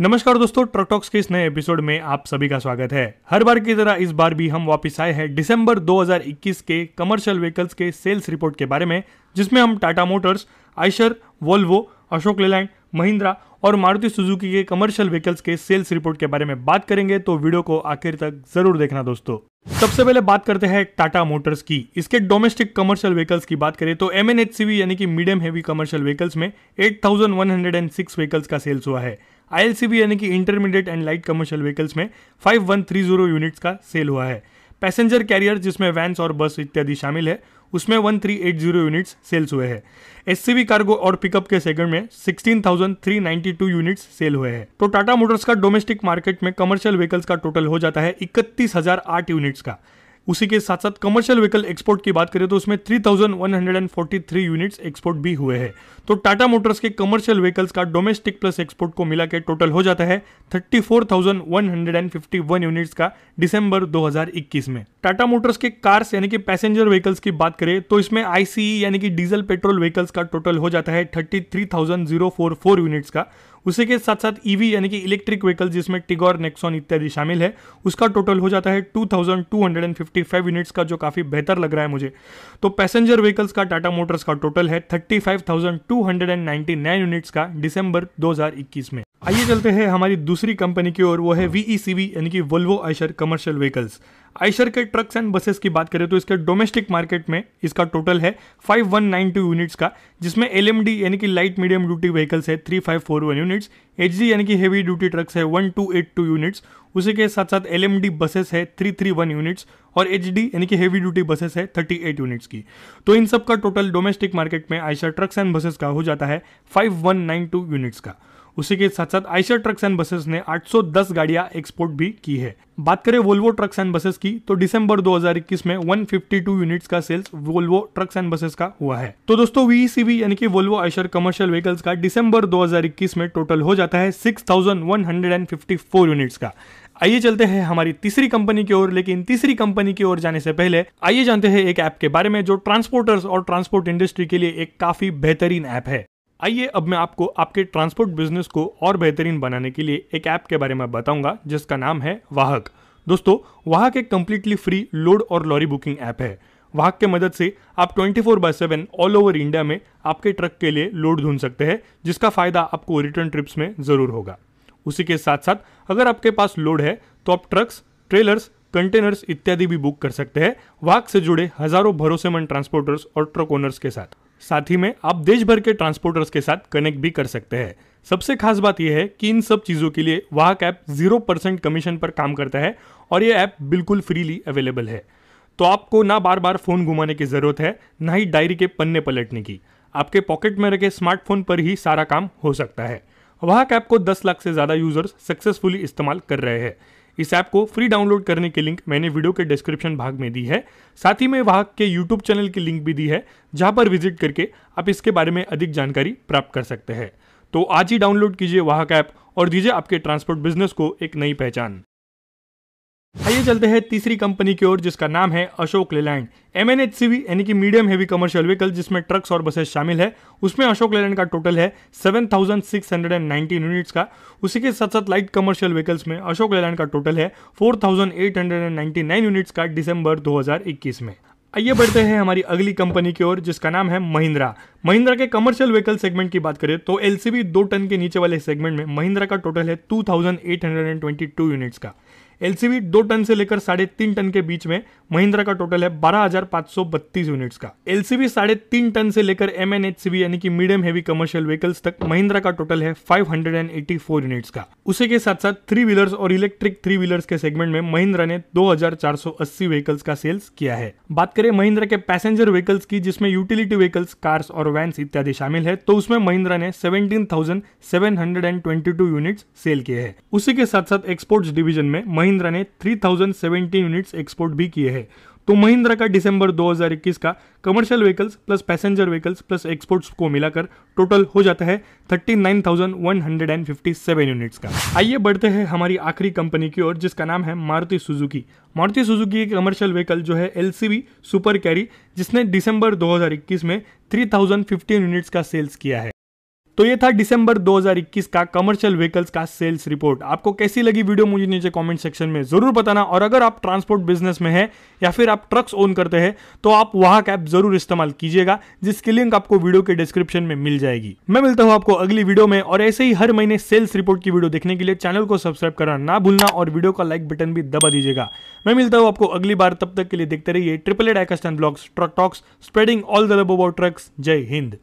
नमस्कार दोस्तों ट्रकटॉक्स के इस नए एपिसोड में आप सभी का स्वागत है हर बार की तरह इस बार भी हम वापस आए हैं दिसंबर 2021 के कमर्शियल व्हीकल्स के सेल्स रिपोर्ट के बारे में जिसमें हम टाटा मोटर्स आइशर वोल्वो अशोक लेलैंड महिंद्रा और मारुति सुजुकी के कमर्शियल व्हीकल्स के सेल्स रिपोर्ट के बारे में बात करेंगे तो वीडियो को आखिर तक जरूर देखना दोस्तों सबसे पहले बात करते हैं टाटा मोटर्स की इसके डोमेस्टिक कमर्शियल व्हीकल्स की बात करें तो एम यानी कि मीडियम हेवी कमर्शियल व्हीकल्स में 8,106 व्हीकल्स का सेल्स हुआ है आईएलसीबी यानी कि intermediate and light commercial vehicles में 5130 यूनिट्स का सेल हुआ है पैसेंजर कैरियर जिसमें वैन्स और बस इत्यादि शामिल है उसमें 1380 यूनिट्स सेल्स हुए हैं एस कार्गो और पिकअप के सेगमेंट में 16,392 यूनिट्स सेल हुए हैं तो टाटा मोटर्स का डोमेस्टिक मार्केट में कमर्शियल व्हीकल्स का टोटल हो जाता है आठ यूनिट्स का उसी के साथ साथ कमर्शियल व्हीकल एक्सपोर्ट की बात करें तो उसमें 3,143 यूनिट्स एक्सपोर्ट भी हुए हैं तो टाटा मोटर्स के कमर्शियल व्हीकल्स का डोमेस्टिक प्लस एक्सपोर्ट को मिला के टोटल हो जाता है 34,151 यूनिट्स का दिसंबर 2021 में टाटा मोटर्स के कार्स यानी कि पैसेंजर व्हीकल्स की बात करें तो इसमें आईसीई e यानी कि डीजल पेट्रोल व्हीकल्स का टोटल हो जाता है थर्टी यूनिट्स का उसी के साथ साथ ईवी यानी कि इलेक्ट्रिक व्हीकल जिसमें टिगोर नेक्सॉन इत्यादि शामिल है उसका टोटल हो जाता है 2255 यूनिट्स का जो काफ़ी बेहतर लग रहा है मुझे तो पैसेंजर व्हीकल्स का टाटा मोटर्स का टोटल है 35,299 यूनिट्स का दिसंबर 2021 में आइए चलते हैं हमारी दूसरी कंपनी की ओर वो है सी वी e यानी कि Volvo Eicher commercial vehicles Eicher के ट्रक्स एंड बसेस की बात करें तो इसके डोमेस्टिक मार्केट में इसका टोटल है 5192 यूनिट्स का जिसमें एल यानी कि लाइट मीडियम ड्यूटी व्हीकल्स है 3541 यूनिट्स एच यानी कि हेवी ड्यूटी ट्रक्स है 1282 यूनिट्स उसी के साथ साथ एल बसेस है 331 यूनिट्स और एच यानी कि हेवी ड्यूटी बसेस है 38 यूनिट्स की तो इन सब का टोटल डोमेस्टिक मार्केट में आयशर ट्रक्स एंड बसेस का हो जाता है 5192 यूनिट्स का उसी के साथ साथ आइशर ट्रक्स एंड बसेस ने 810 गाड़ियां एक्सपोर्ट भी की है बात करें वोल्वो ट्रक्स एंड बसेस की तो दिसंबर 2021 में 152 यूनिट्स का sales Volvo trucks and buses का हुआ है तो दोस्तों वीसीवी e यानी कि वोल्वो आइशर कमर्शियल व्हीकल्स का दिसंबर 2021 में टोटल हो जाता है 6154 यूनिट्स का आइए चलते हैं हमारी तीसरी कंपनी की ओर लेकिन तीसरी कंपनी की ओर जाने से पहले आइए जानते हैं एक ऐप के बारे में जो ट्रांसपोर्टर्स और ट्रांसपोर्ट इंडस्ट्री के लिए एक काफी बेहतरीन ऐप है आइए अब मैं आपको आपके ट्रांसपोर्ट बिजनेस को और बेहतरीन बनाने के लिए एक ऐप के बारे में बताऊंगा जिसका नाम है वाहक दोस्तों वाहक एक कम्प्लीटली फ्री लोड और लॉरी बुकिंग ऐप है वाहक के मदद से आप 24 four by seven all over India में आपके ट्रक के लिए लोड ढूंढ सकते हैं जिसका फ़ायदा आपको रिटर्न ट्रिप्स में ज़रूर होगा उसी के साथ साथ अगर आपके पास लोड है तो आप ट्रक्स ट्रेलर्स कंटेनर्स इत्यादि भी बुक कर सकते हैं वाहक से जुड़े हज़ारों भरोसेमंद ट्रांसपोर्टर्स और ट्रक ओनर्स के साथ साथ ही में आप देश भर के ट्रांसपोर्टर्स के साथ कनेक्ट भी कर सकते हैं सबसे खास बात यह है कि इन सब चीज़ों के लिए वाहक ऐप जीरो परसेंट कमीशन पर काम करता है और यह ऐप बिल्कुल फ्रीली अवेलेबल है तो आपको ना बार बार फ़ोन घुमाने की ज़रूरत है ना ही डायरी के पन्ने पलटने की आपके पॉकेट में रखे स्मार्टफोन पर ही सारा काम हो सकता है वाहक ऐप को 10 लाख से ज़्यादा यूज़र्स सक्सेसफुली इस्तेमाल कर रहे हैं इस ऐप को फ्री डाउनलोड करने की लिंक मैंने वीडियो के डिस्क्रिप्शन भाग में दी है साथ ही मैं वहाँ के यूट्यूब चैनल की लिंक भी दी है जहाँ पर विजिट करके आप इसके बारे में अधिक जानकारी प्राप्त कर सकते हैं तो आज ही डाउनलोड कीजिए वहाँ का ऐप और दीजिए आपके ट्रांसपोर्ट बिजनेस को एक नई पहचान आइए चलते हैं तीसरी कंपनी की ओर जिसका नाम है Ashok Leyland M N H C V यानी कि मीडियम हैवी कमर्शियल व्हीकल जिसमें ट्रक्स और बसेस शामिल है उसमें अशोक लेलैंड का टोटल है 7,619 यूनिट्स का उसी के साथ साथ लाइट कमर्शियल व्हीकल्स में अशोक लेलैंड का टोटल है 4,899 यूनिट्स का दिसंबर इक्कीस में आइए बढ़ते हैं हमारी अगली कंपनी की ओर जिसका नाम है महिंद्रा महिंद्रा के कमर्शियल व्हीकल सेगमेंट की बात करें तो एलसीबी दो टन के नीचे वाले सेगमेंट में महिंद्रा का टोटल है टू यूनिट्स का एलसीवी दो टन से लेकर साढ़े तीन टन के बीच में महिंद्रा का टोटल है बारह हजार पांच सौ बत्तीस यूनिट्स का एलसीवी साढ़े तीन टन से लेकर एम एन एच सी यानी कि मीडियम हेवी कमर्शियल व्हीकल्स तक महिंद्रा का टोटल है five hundred and eighty four units का उसी के साथ साथ थ्री व्हीलर्स और इलेक्ट्रिक थ्री व्हीलर्स के सेगमेंट में महिंद्रा ने दो हजार चार सौ अस्सी व्हीकल्स का सेल्स किया है बात करें महिंद्रा के पैसेंजर व्हीकल्स की जिसमें यूटिलिटी व्हीकल्स कार्स और वैन्स इत्यादि शामिल है तो उसमें महिंद्रा ने seventeen thousand seven hundred and twenty two unit sale किए हैं उसी के साथ साथ एक्सपोर्ट्स डिवीजन में महिंद्रा महिंद्रा ने 3017 यूनिट्स एक्सपोर्ट भी किए हैं तो महिंद्रा का दिसंबर 2021 का commercial vehicles plus passenger vehicles plus exports को मिलाकर टोटल हो जाता है 39,157 यूनिट्स का आइए बढ़ते हैं हमारी आखिरी कंपनी की ओर जिसका नाम है मारुति सुजुकी मारुति सुजुकी एक कमर्शियल व्हीकल जो है एल सुपर कैरी जिसने दिसंबर 2021 में 3015 यूनिट्स का सेल्स किया है तो ये था दिसंबर 2021 का कमर्शियल व्हीकल्स का सेल्स रिपोर्ट आपको कैसी लगी वीडियो मुझे नीचे कमेंट सेक्शन में जरूर बताना और अगर आप ट्रांसपोर्ट बिजनेस में हैं या फिर आप ट्रक्स ओन करते हैं तो आप वहां का ऐप जरूर इस्तेमाल कीजिएगा जिसकी लिंक आपको वीडियो के डिस्क्रिप्शन में मिल जाएगी मैं मिलता हूं आपको अगली वीडियो में और ऐसे ही हर महीने सेल्स रिपोर्ट की वीडियो देखने के लिए चैनल को सब्सक्राइब करना ना भूलना और वीडियो का लाइक बटन भी दबा दीजिएगा मैं मिलता हूं आपको अगली बार तब तक के लिए देखते रहिए ट्रिपल एड एक्स्ट blogs truck talks spreading all the love about trucks जय हिंद